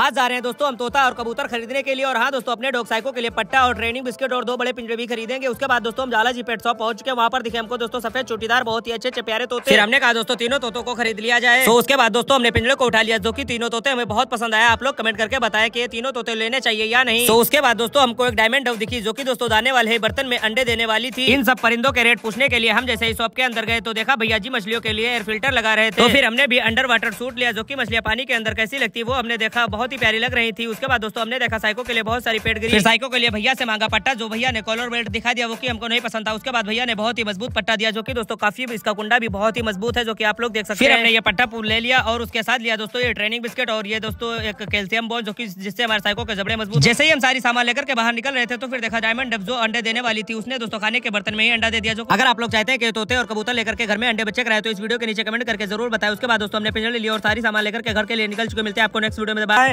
आज जा रहे हैं दोस्तों हम तोता और कबूतर खरीदने के लिए और हाँ दोस्तों अपने डॉग साइको के लिए पट्टा और ट्रेनिंग बिस्किट और दो बड़े पिंजरे भी खरीदेंगे उसके बाद दोस्तों हम जाला जी पेट शॉप पहुंच चुके वहाँ पर दिखे हमको दोस्तों सफेद चुटीदार बहुत ही अच्छे प्यारे तोते फिर हमने कहा दोस्तों तीनों तोतों को खरीद लिया जाए तो उसके बाद दोस्तों हमने पिंजरे को उठा लिया जो की तीनों तोते हमें बहुत पसंद आया आप लोग कमेंट करके बताया की तीनों तोते लेने चाहिए या नहीं तो उसके बाद दोस्तों हमको एक डायमंड डव दिखी जो की दोस्तों दाने वाले बर्तन में अंडे देने वाली थी इन सब परिंदों के रेट पूछने के लिए हम जैसे ही शॉप के अंदर गए तो देखा भैया जी मछलियों के लिए एयर फिल्टर लगा रहे थे तो फिर हमने भी अंडर वाटर सूट लिया जो की मछलियाँ पानी के अंदर कैसी लगती वो हमने देखा बहुत बहुत ही प्यारी लग रही थी उसके बाद दोस्तों हमने देखा साइको के लिए बहुत सारी पेट गिरी साइको के लिए भैया से मांगा पट्टा जो भैया ने कॉलर बेल्ट दिखा दिया वो की हमको नहीं पसंद था उसके बाद भैया ने बहुत ही मजबूत पट्टा दिया जो की दोस्तों काफी इसका कुंडा भी बहुत ही मजबूत है जो की आप लोग देख सकते हैं ये पट्टा ले लिया और उसके साथ लिया दोस्तों ये ट्रेनिंग बिस्किट और ये दोस्तों एक कैल्सियम बॉल जो की जिससे हमारे साइको के जबड़े मजबूत जैसे ही हम सारी सामान लेकर के बाहर निकल रहे थे तो फिर देखा डायमंड जो अंडे देने वाली थी उसने दोस्तों खाने के बर्तन में ही अंडा दे दिया जो अगर आप लोग चाहते हैं कि तोते और कबूतर लेकर के घर में अंडे बच्चे कराए तो इस वीडियो के नीचे कमेंट करके जरूर बताए उसके बाद दोस्तों हमने पिंजरे लिया और सारी सामान लेकर के घर के लिए निकल चुके मिलते हैं आपको नेक्स्ट वीडियो में बाय